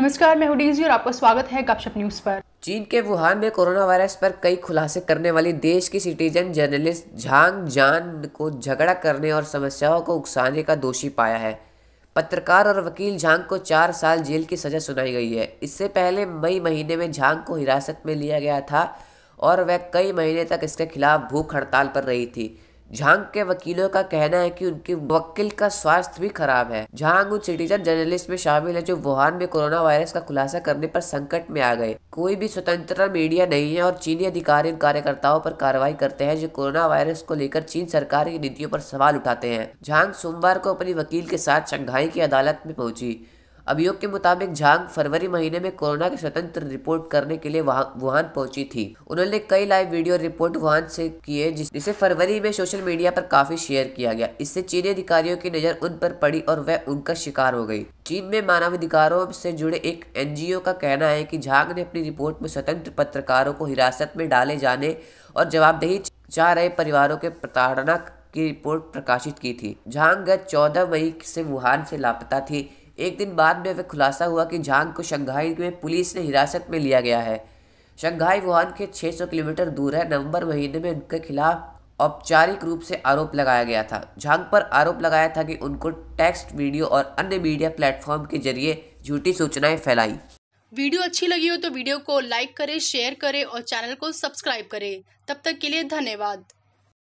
नमस्कार मैं हुडीजी और आपका स्वागत है गपशप न्यूज पर चीन के वुहान में कोरोना वायरस पर कई खुलासे करने वाली देश की सिटीजन जर्नलिस्ट झांग जान को झगड़ा करने और समस्याओं को उकसाने का दोषी पाया है पत्रकार और वकील झांग को चार साल जेल की सजा सुनाई गई है इससे पहले मई महीने में झांग को हिरासत में लिया गया था और वह कई महीने तक इसके खिलाफ भूख हड़ताल पर रही थी झांग के वकीलों का कहना है कि उनके वकील का स्वास्थ्य भी खराब है झांग उन सिटीजन जर्नलिस्ट में शामिल है जो वुहान में कोरोना वायरस का खुलासा करने पर संकट में आ गए कोई भी स्वतंत्र मीडिया नहीं है और चीनी अधिकारी इन कार्यकर्ताओं पर कार्रवाई करते हैं जो कोरोना वायरस को लेकर चीन सरकार की नीतियों पर सवाल उठाते हैं झांग सोमवार को अपनी वकील के साथ शंघाई की अदालत में पहुंची अभियोग के मुताबिक झांग फरवरी महीने में कोरोना की स्वतंत्र रिपोर्ट करने के लिए वुहान पहुंची थी उन्होंने कई लाइव वीडियो रिपोर्ट वुहान से किए जिसे फरवरी में सोशल मीडिया पर काफी शेयर किया गया इससे चीनी अधिकारियों की नजर उन पर पड़ी और वह उनका शिकार हो गई चीन में मानवाधिकारों से जुड़े एक एनजीओ का कहना है कि झांग ने अपनी रिपोर्ट में स्वतंत्र पत्रकारों को हिरासत में डाले जाने और जवाबदेही चाह रहे परिवारों के प्रताड़ना की रिपोर्ट प्रकाशित की थी झांग गत चौदह मई से वुहान से लापता थी एक दिन बाद में वह खुलासा हुआ कि झांग को शंघाई में पुलिस ने हिरासत में लिया गया है शंघाई वुहान के 600 किलोमीटर दूर है नवंबर महीने में उनके खिलाफ औपचारिक रूप से आरोप लगाया गया था झांग पर आरोप लगाया था कि उनको टेक्स्ट वीडियो और अन्य मीडिया प्लेटफॉर्म के जरिए झूठी सूचनाएं फैलाई वीडियो अच्छी लगी हो तो वीडियो को लाइक करें शेयर करें और चैनल को सब्सक्राइब करें तब तक के लिए धन्यवाद